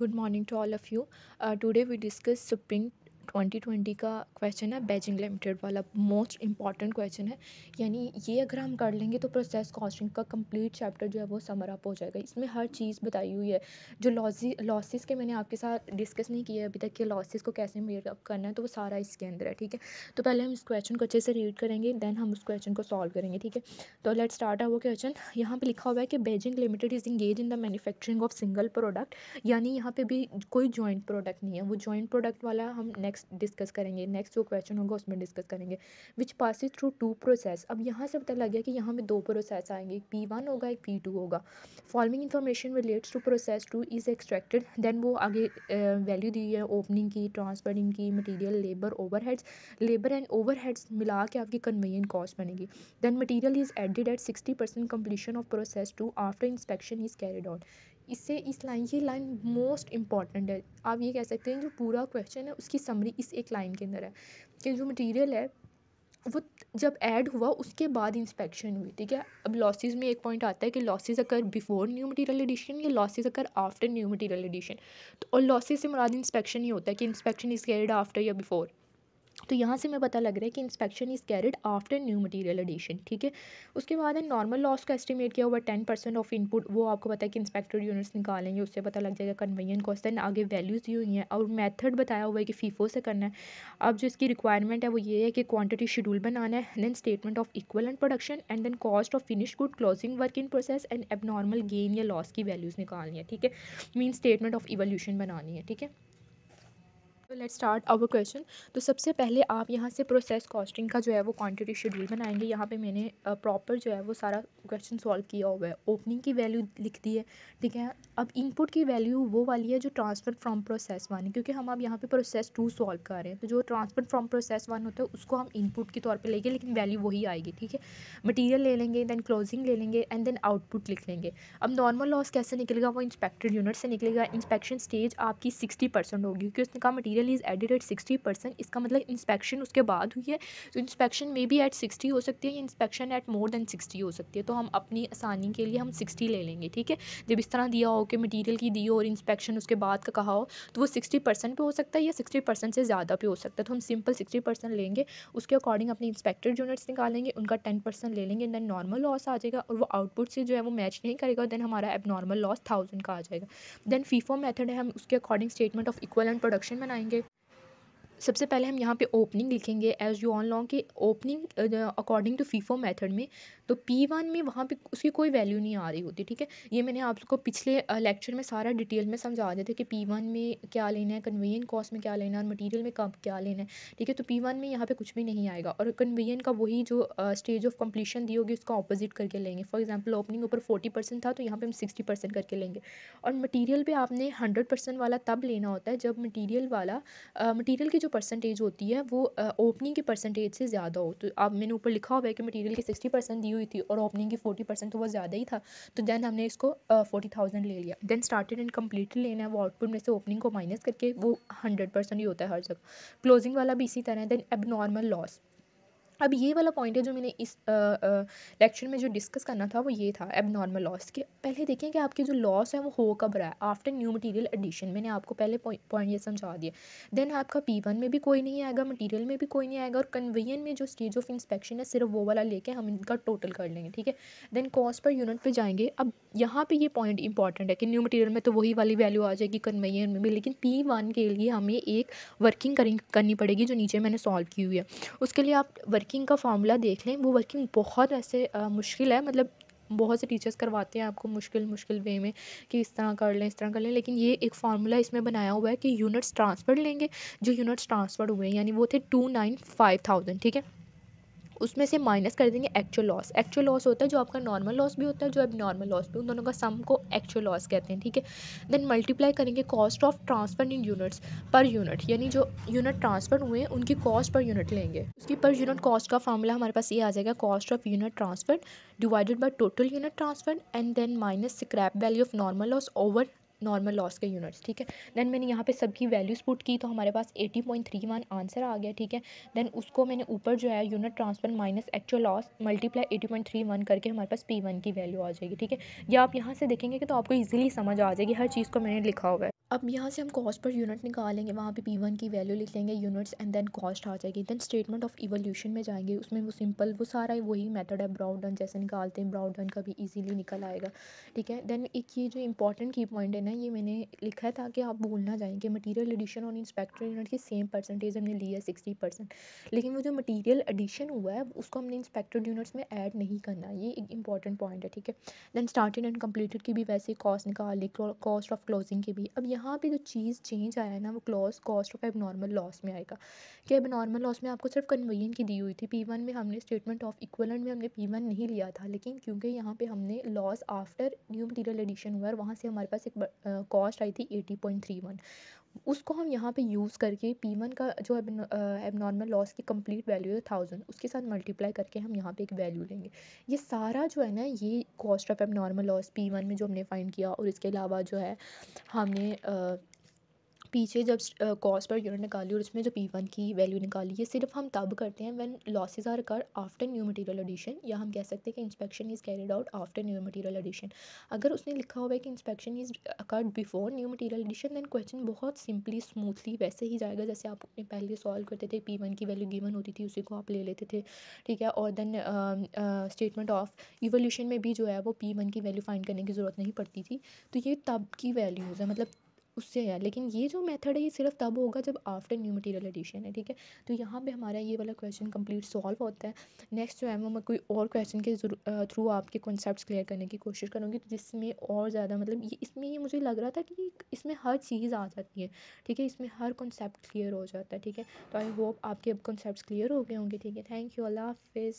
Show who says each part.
Speaker 1: good morning to all of you uh, today we discuss supreme twenty twenty का question है बैचिंग limited वाला most important question है यानी ये अगर हम कर लेंगे तो प्रोसेस कॉस्टिंग का कंप्लीट चैप्टर जो है वो समर अप हो जाएगा इसमें हर चीज़ बताई हुई है जो लॉसी लॉसेस के मैंने आपके साथ डिस्कस नहीं किया है अभी तक कि लॉसेस को कैसे मेकअप करना है तो वो सारा इसके अंदर है ठीक है तो पहले हम इस क्वेश्चन को अच्छे से रीड करेंगे देन हम उस क्वेश्चन को सॉल्व करेंगे ठीक है तो लेट स्टार्ट है वो क्वेश्चन यहाँ पर लिखा हुआ है कि Beijing limited is engage in the manufacturing of single product यानी यहाँ पर भी कोई जॉइंट प्रोडक्ट नहीं है वो जॉइंट प्रोडक्ट वाला हम नेक्स्ट डिस्कस करेंगे नेक्स्ट जो क्वेश्चन होगा उसमें डिस्कस करेंगे which passes through two process अब यहाँ से पता लग गया कि यहाँ में दो प्रोसेस आएंगे एक पी वन होगा एक पी टू होगा following information relates to process two is extracted then वो आगे वैल्यू दी है ओपनिंग की ट्रांसफरिंग की material labour over labour and over मिला के आपकी कन्वीन कॉस्ट बनेगी then material is added at sixty percent completion of process two after inspection is carried on इससे इस लाइन ये लाइन मोस्ट इंपॉर्टेंट है आप ये कह सकते हैं जो पूरा क्वेश्चन है उसकी समरी इस एक लाइन के अंदर है कि जो मटेरियल है वो जब ऐड हुआ उसके बाद इंस्पेक्शन हुई ठीक है अब लॉसेस में एक पॉइंट आता है कि लॉसेस अगर बिफोर न्यू मटेरियल एडिशन या लॉसेस अगर आफ्टर न्यू मटेरियल एडिशन तो और लॉसेस से मुराद इंस्पेक्शन ही होता है कि इंस्पेक्शन इज कैरिड आफ्टर या बिफोर तो यहाँ से मैं पता लग रहा है कि inspection is carried after new material addition ठीक है उसके बाद है नॉर्मल लॉस का एस्टिमेट किया हुआ टेन परसेंट ऑफ इनपुट वो आपको पता है कि इंस्पेक्टर यूनिट्स निकालेंगे उससे पता लग जाएगा कन्वीन कॉस्ट दैन आगे वैल्यूज़ दी हुई हैं और मैथड बताया हुआ है कि फीफो से करना है अब जो इसकी रिक्वायरमेंट है वो ये है कि क्वान्टिटी शेड्यूल बनाना है then statement of equal and production and then cost of finish good closing work in process and abnormal gain या लॉस की वैल्यूज़ निकालनी है ठीक है मीन स्टेटमेंट ऑफ इवोल्यूशन बनानी है ठीक है तो लेट स्टार्ट आवर क्वेश्चन तो सबसे पहले आप यहाँ से प्रोसेस कॉस्टिंग का जो है वो क्वांटिटी शेड्यूल बनाएंगे यहाँ पे मैंने प्रॉपर जो है वो सारा क्वेश्चन सॉल्व किया हुआ है ओपनिंग की वैल्यू लिख दी है ठीक है अब इनपुट की वैल्यू वो वाली है जो ट्रांसफ़र फ्रॉम प्रोसेस वन क्योंकि हम अब यहाँ पर प्रोसेस टू सॉल्व कर रहे हैं तो जो ट्रांसफ़र फ्रॉम प्रोसेस वन होता है उसको हम इनपुट के तौर पर लेंगे लेकिन वैल्यू वही आएगी ठीक है मटीरियल ले लेंगे दैन क्लोजिंग ले लेंगे एंड देन आउटपुट लिख लेंगे अब नॉर्मल लॉस कैसे निकलेगा वो इंस्पेक्टेड यूनिट से निकलेगा इंस्पेक्शन स्टेज आपकी सिक्सटी परसेंट होगी क्योंकि उसने कहा material material is added at sixty percent इसका मतलब इंस्पेक्शन उसके बाद हुई है तो inspection may be at sixty हो सकती है या inspection at more than sixty हो सकती है तो हम अपनी आसानी के लिए हम सिक्सटी ले लेंगे ठीक है जब इस तरह दिया हो कि मटीरियल की दी हो और इंस्पेक्शन उसके बाद का कहा हो तो वो सिक्सटी परसेंट पर हो सकता है या सिक्सटी परसेंट से ज़्यादा पे हो सकता है तो हम सिंपल सिक्सटी परसेंट लेंगे उसके अकॉर्डिंग अपने इंस्पेक्टेड यूनिट्स निकालेंगे उनका टेन परसेंट ले लेंगे दैन नॉर्मल लॉस आ जाएगा और वो आउटपुट से जो है वो मैच नहीं करेगा देन हमारा नॉर्मल लॉस थाउजेंड का आ जाएगा देन फीफो मैथड है हम उसके according statement of equal and production बनाएंगे लिखेंगे सबसे पहले हम यहाँ पे ओपनिंग लिखेंगे एज यू ऑन लॉन्ग की opening according to FIFO method में तो पी वन में वहाँ पर उसकी कोई वैल्यू नहीं आ रही होती ठीक है ये मैंने आपको पिछले लेक्चर में सारा डिटेल में समझा दिया था कि पी वन में क्या लेना है कन्वीन कॉस्ट में क्या लेना है और मटीरियल में कब क्या लेना है ठीक है तो पी वन में यहाँ पर कुछ भी नहीं आएगा और कन्वेयन का वही जो स्टेज ऑफ कम्पलीशन दी होगी उसका अपोजिट करके लेंगे फॉर एग्जाम्पल ओपनिंग ऊपर फोर्टी परसेंट था तो यहाँ पर हम सिक्सटी परसेंट करके लेंगे और मटीरियल पर आपने हंड्रेड परसेंट वाला तब लेना होता है जब मटीरियल वाला मटीरियल की जो परसेंटेज होती है वो ओपनिंग की परसेंटेज से ज़्यादा हो तो आप मैंने ऊपर लिखा हुआ है कि मटीरियल की सिक्सटी परसेंट दी हुई थी और ओपनिंग की फोर्टी परसेंट तो वो ज़्यादा ही था तो दैन हमने इसको फोर्टी थाउजेंड ले लिया देन स्टार्टेड एंड कम्प्लीटली लेना है वो आउटपुट में से ओपनिंग को माइनस करके वो हंड्रेड परसेंट ही होता है हर जगह क्लोजिंग वाला भी इसी तरह है देन एब नॉर्मल लॉस अब ये वाला पॉइंट है जो मैंने इस लेक्चर में जो डिस्कस करना था वो ये था एबनॉर्मल लॉस के पहले देखें कि आपके जो लॉस है वो हो कब रहा है आफ्टर न्यू मटेरियल एडिशन मैंने आपको पहले पॉइंट ये समझा दिया देन आपका पी वन में भी कोई नहीं आएगा मटेरियल में भी कोई नहीं आएगा और कन्वेयन में जो स्टेज ऑफ इंस्पेक्शन है सिर्फ वो वाला लेके हम इनका टोटल कर लेंगे ठीक है देन कॉस्ट पर यूनिट पर जाएंगे अब यहाँ पे ये पॉइंट इंपॉर्टेंट है कि न्यू मटेरियल में तो वही वाली वैल्यू आ जाएगी कन्वेयर में भी लेकिन पी वन के लिए हमें एक वर्किंग करनी पड़ेगी जो नीचे मैंने सॉल्व की हुई है उसके लिए आप वर्किंग का फॉर्मूला देख लें वो वर्किंग बहुत ऐसे आ, मुश्किल है मतलब बहुत से टीचर्स करवाते हैं आपको मुश्किल मुश्किल वे में कि इस तरह कर लें इस तरह कर लें लेकिन ये एक फार्मूला इसमें बनाया हुआ है कि यूनिट्स ट्रांसफ़र लेंगे जो यूनिट्स ट्रांसफ़र हुए हैं यानी वो थे टू नाइन फाइव थाउजेंड ठीक है उसमें से माइनस कर देंगे एक्चुअल लॉस एक्चुअल लॉस होता है जो आपका नॉर्मल लॉस भी होता है जो अब नॉर्मल लॉस भी उन दोनों का सम को एक्चुअल लॉस कहते हैं ठीक है देन मल्टीप्लाई करेंगे cost of transfer in units per unit यानी जो यूनिट ट्रांसफर हुए हैं उनकी कॉस्ट पर यूनिट लेंगे उसकी पर यूनिट कॉस्ट का फार्मूला हमारे पास ये आ जाएगा cost of unit transfer divided by total unit transfer and then minus scrap value of normal loss over normal loss के यूनिट्स ठीक है दैन मैंने यहाँ पे सबकी वैल्यूज़ पुट की तो हमारे पास 80.31 आंसर आ गया ठीक है दैन उसको मैंने ऊपर जो है unit transfer minus actual loss multiply one करके हमारे पास वन की वैल्यू आ जाएगी ठीक है या आप यहाँ से देखेंगे कि तो आपको ईजिली समझ आ जाएगी हर चीज़ को मैंने लिखा हुआ है अब यहाँ से हम कॉस्ट पर यूनिट निकालेंगे वहाँ पे वन की वैल्यू लिख लेंगे यूनिट्स एंड देन कॉस्ट आ जाएगी देन स्टेटमेंट ऑफ इवोल्यूशन में जाएंगे उसमें वो सिंपल वो सारा वही मेथड है ब्राउन डन जैसे निकालते हैं ब्राउन डन का भी इजीली निकल आएगा ठीक है देन एक ये जो इंपॉर्टेंट की पॉइंट है ना ये मैंने लिखा है ताकि आप बोलना ना जाएँ कि मटीरियल एडिशन और इंस्पेक्टर यूनिट की सेम परसेंटेज हमने ली है सिक्सटी परसेंट लेकिन वो जो मटीरियल एडिशन हुआ है उसको हमने इंस्पेक्टेड यूनिट्स में एड नहीं करना ये एक इंपॉर्टेंट पॉइंट है ठीक है देन स्टार्टेड एंड कम्प्लीटेड की भी वैसे कॉस्ट निकाल ली कॉस्ट ऑफ क्लोजिंग की भी अब यहाँ यहाँ पे जो चीज़ चेंज आया है ना वो क्लॉस कॉस्ट ऑफ एबनॉर्मल लॉस में आएगा कि एबनॉर्मल लॉस में आपको सिर्फ कन्वीन की दी हुई थी पी वन में हमने स्टेटमेंट ऑफ इक्वलन में हमने पी वन नहीं लिया था लेकिन क्योंकि यहाँ पे हमने loss after new material addition हुआ और वहाँ से हमारे पास एक कॉस्ट आई थी एटी पॉइंट थ्री वन उसको हम यहाँ पे यूज़ करके P1 का जो एबनॉर्मल लॉस की कंप्लीट वैल्यू है थाउजेंड उसके साथ मल्टीप्लाई करके हम यहाँ पे एक वैल्यू लेंगे ये सारा जो है ना ये cost of abnormal loss one में जो हमने फाइंड किया और इसके अलावा जो है हमने पीछे जब कॉस्ट पर यूनिट निकाली और उसमें जो पी वन की वैल्यू निकाली ये सिर्फ हम तब करते हैं व्हेन लॉसेस आर कर आफ्टर न्यू मटेरियल एडिशन या हम कह सकते हैं कि inspection is carried out after new material addition अगर उसने लिखा हुआ है कि inspection is occurred before new material addition then question बहुत सिंपली स्मूथली वैसे ही जाएगा जैसे आप अपने पहले सॉल्व करते थे पी वन की वैल्यू गिवन होती थी उसी को आप ले लेते थे ठीक है और देन स्टेटमेंट ऑफ इवोल्यूशन में भी जो है वो पी वन की वैल्यू फाइंड करने की ज़रूरत नहीं पड़ती थी तो ये तब की वैल्यूज़ है मतलब उससे है लेकिन ये जो मेथड है ये सिर्फ तब होगा जब आफ्टर न्यू मटेरियल एडिशन है ठीक है तो यहाँ पे हमारा ये वाला क्वेश्चन कंप्लीट सॉल्व होता है नेक्स्ट जो है वो मैं कोई और क्वेश्चन के थ्रू आपके कॉन्सेप्ट क्लियर करने की कोशिश करूँगी तो जिसमें और ज़्यादा मतलब ये इसमें ये मुझे लग रहा था कि इसमें हर चीज़ आ जाती है ठीक है इसमें हर कॉन्सेप्ट क्लियर हो जाता है ठीक है तो आई होप आपके अब कॉन्सेप्ट क्लियर हो गए होंगे ठीक है थैंक यू अल्लाह हाफिज़